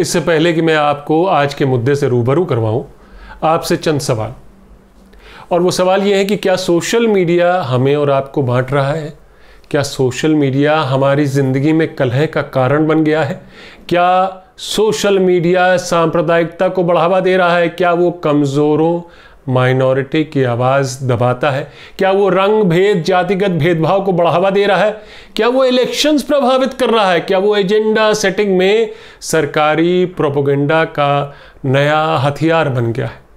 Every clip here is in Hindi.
इससे पहले कि मैं आपको आज के मुद्दे से रूबरू करवाऊं आपसे चंद सवाल और वो सवाल ये है कि क्या सोशल मीडिया हमें और आपको बांट रहा है क्या सोशल मीडिया हमारी ज़िंदगी में कलह का कारण बन गया है क्या सोशल मीडिया सांप्रदायिकता को बढ़ावा दे रहा है क्या वो कमज़ोरों माइनॉरिटी की आवाज़ दबाता है क्या वो रंग भेद जातिगत भेदभाव को बढ़ावा दे रहा है क्या वो इलेक्शंस प्रभावित कर रहा है क्या वो एजेंडा सेटिंग में सरकारी प्रोपोगेंडा का नया हथियार बन गया है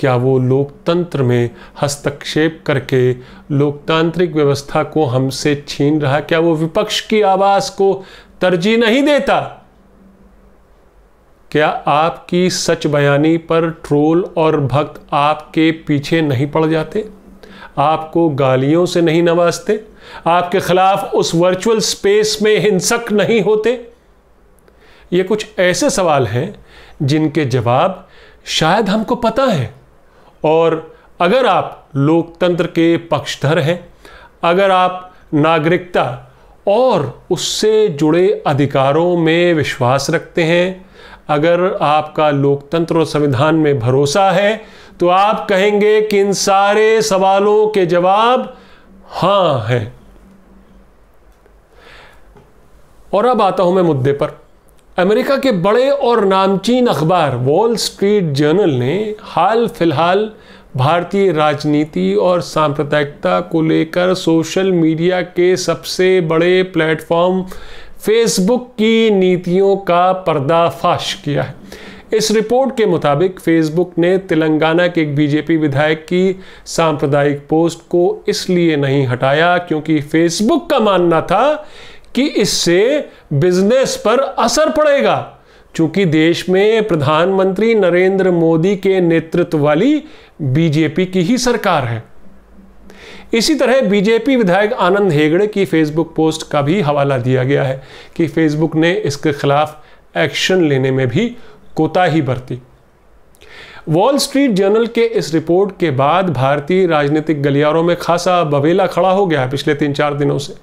क्या वो लोकतंत्र में हस्तक्षेप करके लोकतांत्रिक व्यवस्था को हमसे छीन रहा है क्या वो विपक्ष की आवाज़ को तरजीह नहीं देता क्या आपकी सच बयानी पर ट्रोल और भक्त आपके पीछे नहीं पड़ जाते आपको गालियों से नहीं नवाजते आपके खिलाफ उस वर्चुअल स्पेस में हिंसक नहीं होते ये कुछ ऐसे सवाल हैं जिनके जवाब शायद हमको पता है और अगर आप लोकतंत्र के पक्षधर हैं अगर आप नागरिकता और उससे जुड़े अधिकारों में विश्वास रखते हैं अगर आपका लोकतंत्र और संविधान में भरोसा है तो आप कहेंगे कि इन सारे सवालों के जवाब हां हैं और अब आता हूं मैं मुद्दे पर अमेरिका के बड़े और नामचीन अखबार वॉल स्ट्रीट जर्नल ने हाल फिलहाल भारतीय राजनीति और सांप्रदायिकता को लेकर सोशल मीडिया के सबसे बड़े प्लेटफॉर्म फेसबुक की नीतियों का पर्दाफाश किया है इस रिपोर्ट के मुताबिक फेसबुक ने तेलंगाना के एक बीजेपी विधायक की सांप्रदायिक पोस्ट को इसलिए नहीं हटाया क्योंकि फेसबुक का मानना था कि इससे बिजनेस पर असर पड़ेगा चूंकि देश में प्रधानमंत्री नरेंद्र मोदी के नेतृत्व वाली बीजेपी की ही सरकार है इसी तरह बीजेपी विधायक आनंद हेगड़े की फेसबुक पोस्ट का भी हवाला दिया गया है कि फेसबुक ने इसके खिलाफ एक्शन लेने में भी कोताही बरती वॉल स्ट्रीट जर्नल के इस रिपोर्ट के बाद भारतीय राजनीतिक गलियारों में खासा बवेला खड़ा हो गया है पिछले तीन चार दिनों से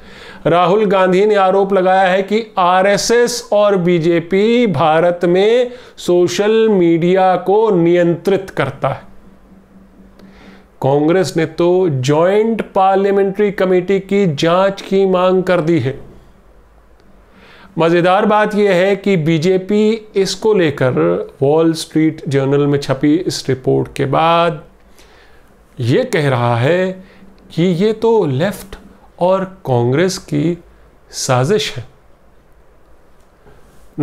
राहुल गांधी ने आरोप लगाया है कि आरएसएस और बीजेपी भारत में सोशल मीडिया को नियंत्रित करता है कांग्रेस ने तो जॉइंट पार्लियामेंट्री कमेटी की जांच की मांग कर दी है मज़ेदार बात यह है कि बीजेपी इसको लेकर वॉल स्ट्रीट जर्नल में छपी इस रिपोर्ट के बाद यह कह रहा है कि यह तो लेफ्ट और कांग्रेस की साजिश है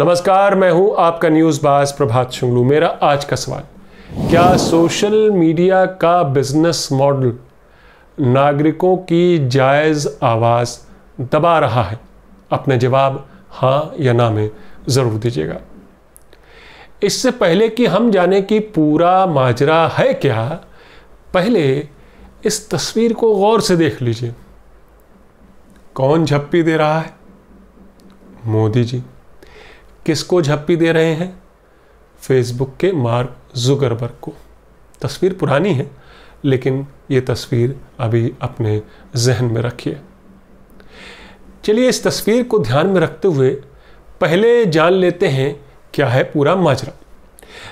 नमस्कार मैं हूं आपका न्यूज़ बास प्रभात शुंगलू मेरा आज का सवाल क्या सोशल मीडिया का बिजनेस मॉडल नागरिकों की जायज़ आवाज़ दबा रहा है अपने जवाब हाँ या ना में ज़रूर दीजिएगा इससे पहले कि हम जाने कि पूरा माजरा है क्या पहले इस तस्वीर को गौर से देख लीजिए कौन झप्पी दे रहा है मोदी जी किसको झप्पी दे रहे हैं फेसबुक के मार्क जुगरबर्ग को तस्वीर पुरानी है लेकिन ये तस्वीर अभी अपने जहन में रखिए चलिए इस तस्वीर को ध्यान में रखते हुए पहले जान लेते हैं क्या है पूरा माजरा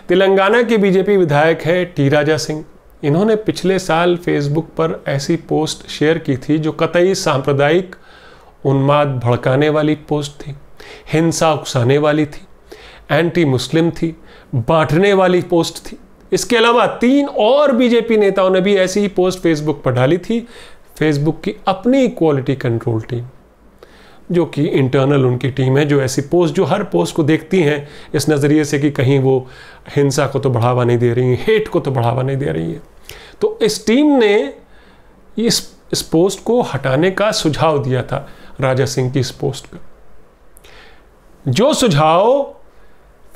तेलंगाना के बीजेपी विधायक है टी राजा सिंह इन्होंने पिछले साल फेसबुक पर ऐसी पोस्ट शेयर की थी जो कतई सांप्रदायिक उन्माद भड़काने वाली पोस्ट थी हिंसा उकसाने वाली थी एंटी मुस्लिम थी बांटने वाली पोस्ट थी इसके अलावा तीन और बीजेपी नेताओं ने भी ऐसी ही पोस्ट फेसबुक पर डाली थी फेसबुक की अपनी क्वालिटी कंट्रोल टीम जो कि इंटरनल उनकी टीम है जो ऐसी पोस्ट जो हर पोस्ट को देखती हैं इस नज़रिए से कि कहीं वो हिंसा को तो बढ़ावा नहीं दे रही हैं हेट को तो बढ़ावा नहीं दे रही है तो इस टीम ने इस इस पोस्ट को हटाने का सुझाव दिया था राजा सिंह की इस पोस्ट का जो सुझाव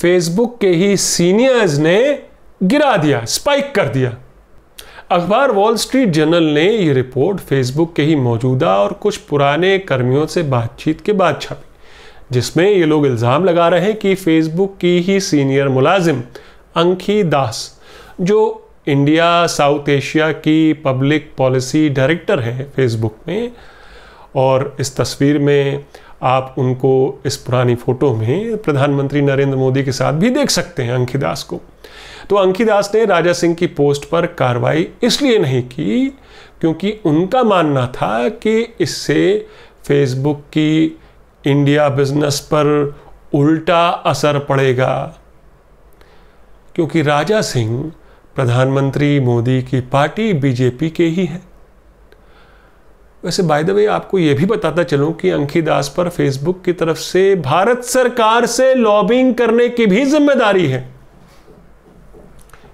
फेसबुक के ही सीनियर्स ने गिरा दिया स्पाइक कर दिया अखबार वॉल स्ट्रीट जर्नल ने यह रिपोर्ट फेसबुक के ही मौजूदा और कुछ पुराने कर्मियों से बातचीत के बाद छापी जिसमें ये लोग इल्ज़ाम लगा रहे हैं कि फेसबुक की ही सीनियर मुलाजिम अंखी दास जो इंडिया साउथ एशिया की पब्लिक पॉलिसी डायरेक्टर है फेसबुक में और इस तस्वीर में आप उनको इस पुरानी फ़ोटो में प्रधानमंत्री नरेंद्र मोदी के साथ भी देख सकते हैं अंकी दास को तो अंकी दास ने राजा सिंह की पोस्ट पर कार्रवाई इसलिए नहीं की क्योंकि उनका मानना था कि इससे फेसबुक की इंडिया बिजनेस पर उल्टा असर पड़ेगा क्योंकि राजा सिंह प्रधानमंत्री मोदी की पार्टी बीजेपी के ही हैं वैसे बाय द वे आपको ये भी बताता चलूं कि अंकित दास पर फेसबुक की तरफ से भारत सरकार से लॉबिंग करने की भी जिम्मेदारी है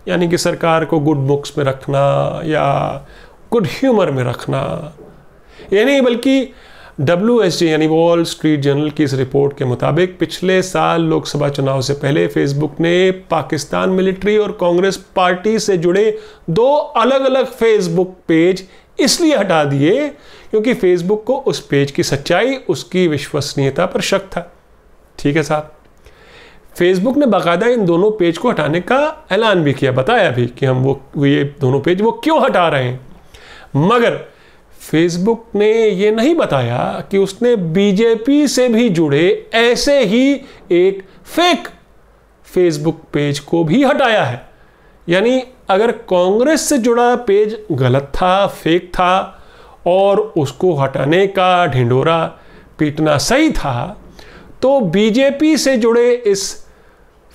यानी कि सरकार को गुड बुक्स में रखना या गुड ह्यूमर में रखना यानी नहीं बल्कि डब्ल्यू एस जी यानी वॉल स्ट्रीट जर्नल की इस रिपोर्ट के मुताबिक पिछले साल लोकसभा चुनाव से पहले फेसबुक ने पाकिस्तान मिलिट्री और कांग्रेस पार्टी से जुड़े दो अलग अलग फेसबुक पेज इसलिए हटा दिए क्योंकि फेसबुक को उस पेज की सच्चाई उसकी विश्वसनीयता पर शक था ठीक है साहब फेसबुक ने बाकायदा इन दोनों पेज को हटाने का ऐलान भी किया बताया भी कि हम वो ये दोनों पेज वो क्यों हटा रहे हैं मगर फेसबुक ने ये नहीं बताया कि उसने बीजेपी से भी जुड़े ऐसे ही एक फेक फेसबुक पेज को भी हटाया है यानी अगर कांग्रेस से जुड़ा पेज गलत था फेक था और उसको हटाने का ढिंडोरा पीटना सही था तो बीजेपी से जुड़े इस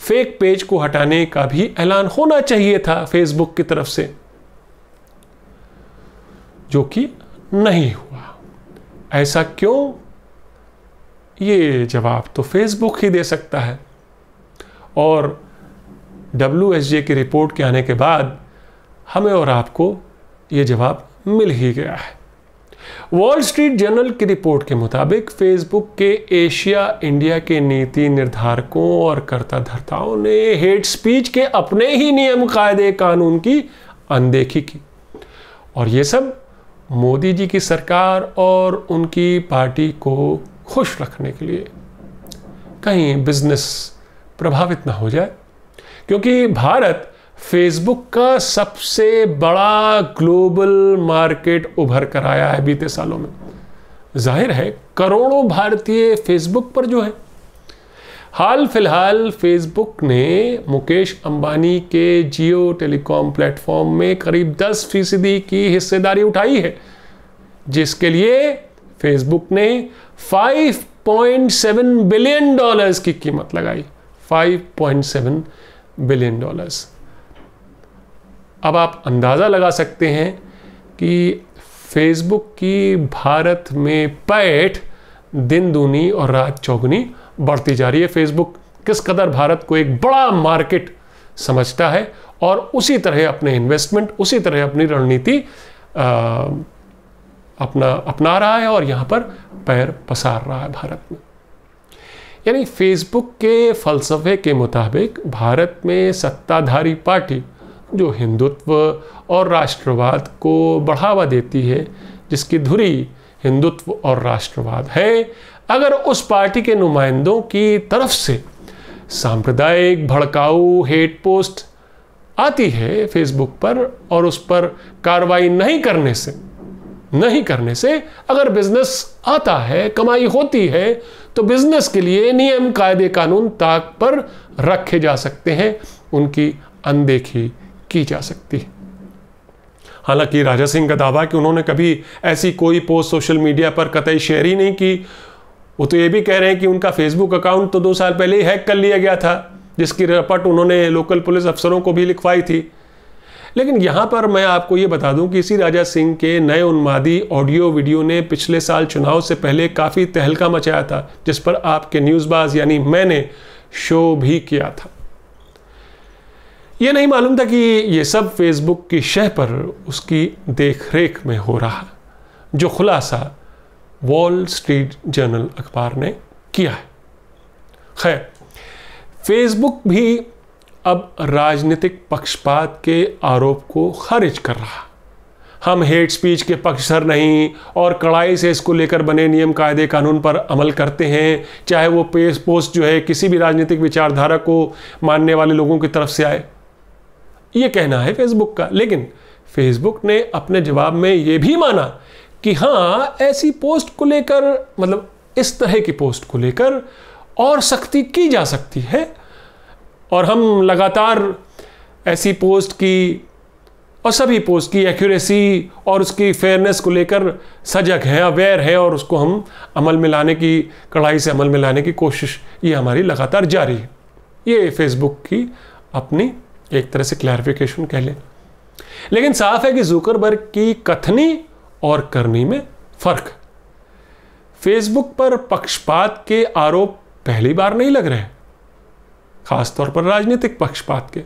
फेक पेज को हटाने का भी ऐलान होना चाहिए था फेसबुक की तरफ से जो कि नहीं हुआ ऐसा क्यों ये जवाब तो फेसबुक ही दे सकता है और डब्ल्यू की रिपोर्ट के आने के बाद हमें और आपको ये जवाब मिल ही गया है वॉल स्ट्रीट जर्नल की रिपोर्ट के मुताबिक फेसबुक के एशिया इंडिया के नीति निर्धारकों और कर्ता धर्ताओं ने हेट स्पीच के अपने ही नियम कायदे कानून की अनदेखी की और ये सब मोदी जी की सरकार और उनकी पार्टी को खुश रखने के लिए कहीं बिजनेस प्रभावित ना हो जाए क्योंकि भारत फेसबुक का सबसे बड़ा ग्लोबल मार्केट उभर कर आया है बीते सालों में जाहिर है करोड़ों भारतीय फेसबुक पर जो है हाल फिलहाल फेसबुक ने मुकेश अंबानी के जियो टेलीकॉम प्लेटफॉर्म में करीब 10 फीसदी की हिस्सेदारी उठाई है जिसके लिए फेसबुक ने 5.7 बिलियन डॉलर्स की कीमत लगाई 5.7 बिलियन डॉलर्स अब आप अंदाज़ा लगा सकते हैं कि फेसबुक की भारत में पैठ दिन दूनी और रात चौगुनी बढ़ती जा रही है फेसबुक किस कदर भारत को एक बड़ा मार्केट समझता है और उसी तरह अपने इन्वेस्टमेंट उसी तरह अपनी रणनीति अपना अपना रहा है और यहाँ पर पैर पसार रहा है भारत में यानी फेसबुक के फलसफे के मुताबिक भारत में सत्ताधारी पार्टी जो हिंदुत्व और राष्ट्रवाद को बढ़ावा देती है जिसकी धुरी हिंदुत्व और राष्ट्रवाद है अगर उस पार्टी के नुमाइंदों की तरफ से सांप्रदायिक भड़काऊ हेट पोस्ट आती है फेसबुक पर और उस पर कार्रवाई नहीं करने से नहीं करने से अगर बिजनेस आता है कमाई होती है तो बिजनेस के लिए नियम कायदे कानून ताक पर रखे जा सकते हैं उनकी अनदेखी की जा सकती है हालांकि राजा सिंह का दावा कि उन्होंने कभी ऐसी कोई पोस्ट सोशल मीडिया पर कतई शेयर ही नहीं की वो तो ये भी कह रहे हैं कि उनका फेसबुक अकाउंट तो दो साल पहले ही हैक कर लिया गया था जिसकी रपट उन्होंने लोकल पुलिस अफसरों को भी लिखवाई थी लेकिन यहाँ पर मैं आपको ये बता दूं कि इसी राजा सिंह के नए उन्मादी ऑडियो वीडियो ने पिछले साल चुनाव से पहले काफ़ी तहलका मचाया था जिस पर आपके न्यूज़बाज यानी मैंने शो भी किया था ये नहीं मालूम था कि ये सब फेसबुक की शह पर उसकी देखरेख में हो रहा जो खुलासा वॉल स्ट्रीट जर्नल अखबार ने किया है खैर फेसबुक भी अब राजनीतिक पक्षपात के आरोप को खारिज कर रहा हम हेट स्पीच के पक्षधर नहीं और कड़ाई से इसको लेकर बने नियम कायदे कानून पर अमल करते हैं चाहे वो पेस पोस्ट जो है किसी भी राजनीतिक विचारधारा को मानने वाले लोगों की तरफ से आए ये कहना है फेसबुक का लेकिन फेसबुक ने अपने जवाब में ये भी माना कि हाँ ऐसी पोस्ट को लेकर मतलब इस तरह की पोस्ट को लेकर और सख्ती की जा सकती है और हम लगातार ऐसी पोस्ट की और सभी पोस्ट की एक्यूरेसी और उसकी फेयरनेस को लेकर सजग है अवेयर है और उसको हम अमल में लाने की कड़ाई से अमल में लाने की कोशिश ये हमारी लगातार जारी है ये फेसबुक की अपनी एक तरह से क्लैरिफिकेशन कह लें लेकिन साफ है कि जूकरबर्ग की कथनी और करनी में फ़र्क फेसबुक पर पक्षपात के आरोप पहली बार नहीं लग रहे खासतौर पर राजनीतिक पक्षपात के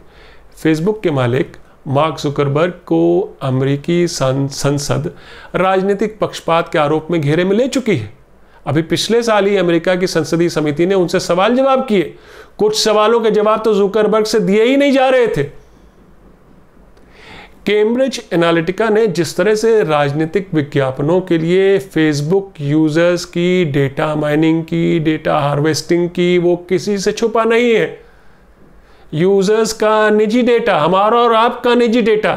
फेसबुक के मालिक मार्क जुकरबर्ग को अमेरिकी संसद राजनीतिक पक्षपात के आरोप में घेरे में ले चुकी है अभी पिछले साल ही अमेरिका की संसदीय समिति ने उनसे सवाल जवाब किए कुछ सवालों के जवाब तो जुकरबर्ग से दिए ही नहीं जा रहे थे कैम्ब्रिज एनालिटिका ने जिस तरह से राजनीतिक विज्ञापनों के लिए फेसबुक यूजर्स की डेटा माइनिंग की डेटा हार्वेस्टिंग की वो किसी से छुपा नहीं है यूज़र्स का निजी डेटा हमारा और आपका निजी डेटा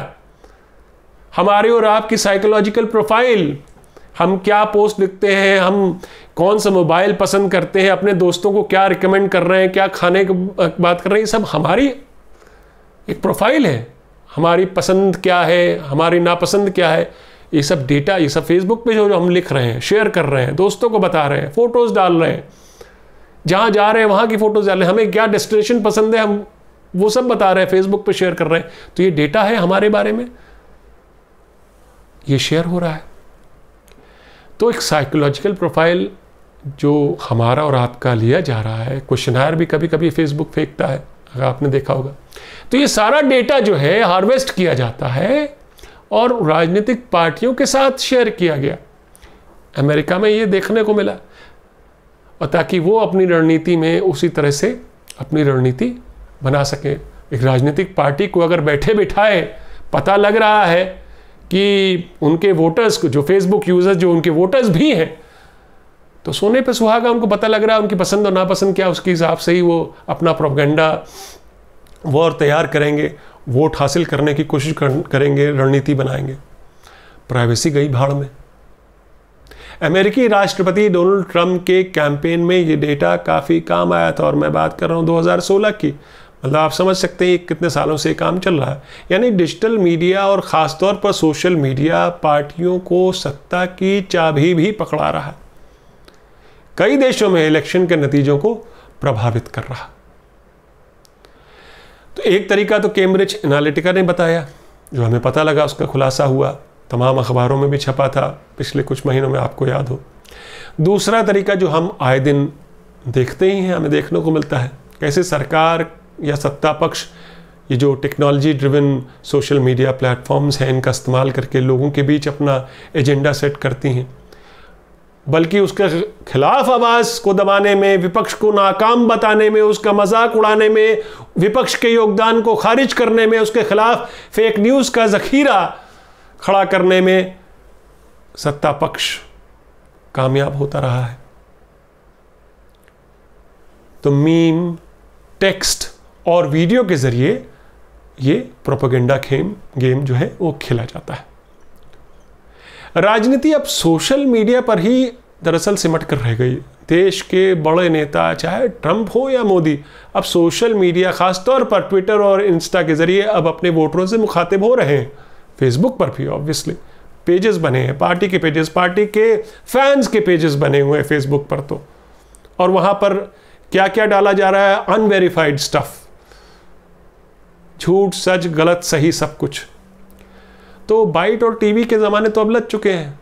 हमारे और आपकी साइकोलॉजिकल प्रोफाइल हम क्या पोस्ट लिखते हैं हम कौन सा मोबाइल पसंद करते हैं अपने दोस्तों को क्या रिकमेंड कर रहे हैं क्या खाने की बात कर रहे हैं ये सब हमारी एक प्रोफाइल है हमारी पसंद क्या है हमारी नापसंद क्या है ये सब डेटा ये सब फेसबुक पे जो जो हम लिख रहे हैं शेयर कर रहे हैं दोस्तों को बता रहे हैं फ़ोटोज़ डाल रहे हैं जहाँ जा रहे हैं वहाँ की फ़ोटोज़ डाल रहे हैं हमें क्या डेस्टिनेशन पसंद है हम वो सब बता रहे हैं फेसबुक पे शेयर कर रहे हैं तो ये डेटा है हमारे बारे में ये शेयर हो रहा है तो एक साइकोलॉजिकल प्रोफाइल जो हमारा और आपका लिया जा रहा है क्वेश्चनहार भी कभी कभी फेसबुक फेंकता है अगर आपने देखा होगा तो ये सारा डेटा जो है हार्वेस्ट किया जाता है और राजनीतिक पार्टियों के साथ शेयर किया गया अमेरिका में ये देखने को मिला और ताकि वो अपनी रणनीति में उसी तरह से अपनी रणनीति बना सकें एक राजनीतिक पार्टी को अगर बैठे बिठाए पता लग रहा है कि उनके वोटर्स को जो फेसबुक यूज़र्स जो उनके वोटर्स भी हैं तो सोने पे सुहागा उनको पता लग रहा है उनकी पसंद और नापसंद क्या उसके हिसाब से ही वो अपना प्रोपगेंडा वॉर तैयार करेंगे वोट हासिल करने की कोशिश करेंगे रणनीति बनाएंगे प्राइवेसी गई भाड़ में अमेरिकी राष्ट्रपति डोनाल्ड ट्रंप के कैंपेन में ये डेटा काफ़ी काम आया था और मैं बात कर रहा हूँ 2016 की मतलब आप समझ सकते हैं कितने सालों से काम चल रहा है यानी डिजिटल मीडिया और ख़ासतौर पर सोशल मीडिया पार्टियों को सत्ता की चाबी भी पकड़ा रहा है कई देशों में इलेक्शन के नतीजों को प्रभावित कर रहा तो एक तरीका तो कैम्ब्रिज एनालिटिका ने बताया जो हमें पता लगा उसका खुलासा हुआ तमाम अखबारों में भी छपा था पिछले कुछ महीनों में आपको याद हो दूसरा तरीका जो हम आए दिन देखते ही हैं हमें देखने को मिलता है कैसे सरकार या सत्ता पक्ष ये जो technology driven social media platforms हैं इनका इस्तेमाल करके लोगों के बीच अपना एजेंडा सेट करती हैं बल्कि उसके खिलाफ आवाज़ को दबाने में विपक्ष को नाकाम बताने में उसका मजाक उड़ाने में विपक्ष के योगदान को खारिज करने में उसके खिलाफ फेक न्यूज़ का जखीरा खड़ा करने में सत्ता पक्ष कामयाब होता रहा है तो मीम टेक्स्ट और वीडियो के ज़रिए ये प्रोपोगेंडा खेम गेम जो है वो खेला जाता है राजनीति अब सोशल मीडिया पर ही दरअसल सिमट कर रह गई देश के बड़े नेता चाहे ट्रंप हो या मोदी अब सोशल मीडिया खासतौर पर ट्विटर और इंस्टा के ज़रिए अब अपने वोटरों से मुखातिब हो रहे हैं फेसबुक पर भी ऑब्वियसली पेजेस बने हैं पार्टी के पेजेस पार्टी के फैंस के पेजेस बने हुए हैं फेसबुक पर तो और वहाँ पर क्या क्या डाला जा रहा है अनवेरीफाइड स्टफ़ झूठ सच गलत सही सब कुछ तो बाइट और टीवी के ज़माने तो अब लग चुके हैं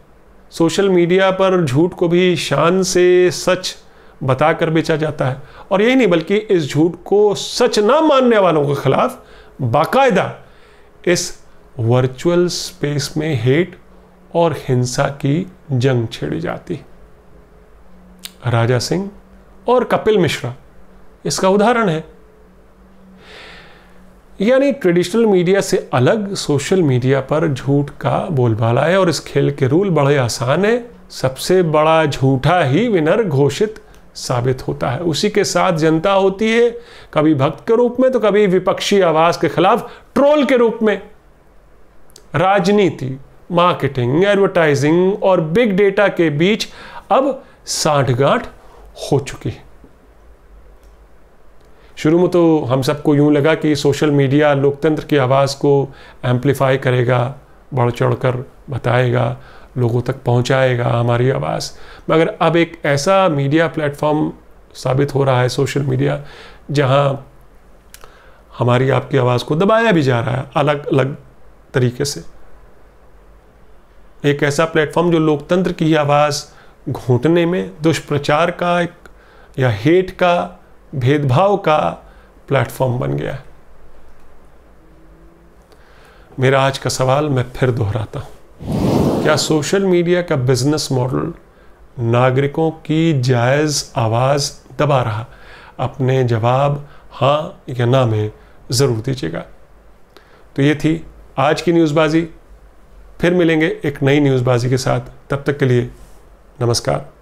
सोशल मीडिया पर झूठ को भी शान से सच बता कर बेचा जाता है और यही नहीं बल्कि इस झूठ को सच ना मानने वालों के खिलाफ बाकायदा इस वर्चुअल स्पेस में हेट और हिंसा की जंग छेड़ी जाती राजा सिंह और कपिल मिश्रा इसका उदाहरण है यानी ट्रेडिशनल मीडिया से अलग सोशल मीडिया पर झूठ का बोलबाला है और इस खेल के रूल बड़े आसान है सबसे बड़ा झूठा ही विनर घोषित साबित होता है उसी के साथ जनता होती है कभी भक्त के रूप में तो कभी विपक्षी आवाज के खिलाफ ट्रोल के रूप में राजनीति मार्केटिंग एडवर्टाइजिंग और बिग डेटा के बीच अब साठगांठ हो चुकी है शुरू में तो हम सबको यूँ लगा कि सोशल मीडिया लोकतंत्र की आवाज़ को एम्पलीफाई करेगा बढ़ चढ़ कर बताएगा लोगों तक पहुंचाएगा हमारी आवाज़ मगर अब एक ऐसा मीडिया प्लेटफॉर्म साबित हो रहा है सोशल मीडिया जहां हमारी आपकी आवाज़ को दबाया भी जा रहा है अलग अलग तरीके से एक ऐसा प्लेटफॉर्म जो लोकतंत्र की आवाज़ घोटने में दुष्प्रचार का एक या हेट का भेदभाव का प्लेटफॉर्म बन गया है मेरा आज का सवाल मैं फिर दोहराता हूं क्या सोशल मीडिया का बिजनेस मॉडल नागरिकों की जायज़ आवाज़ दबा रहा अपने जवाब हाँ या ना में ज़रूर दीजिएगा तो ये थी आज की न्यूज़बाजी फिर मिलेंगे एक नई न्यूज़बाजी के साथ तब तक के लिए नमस्कार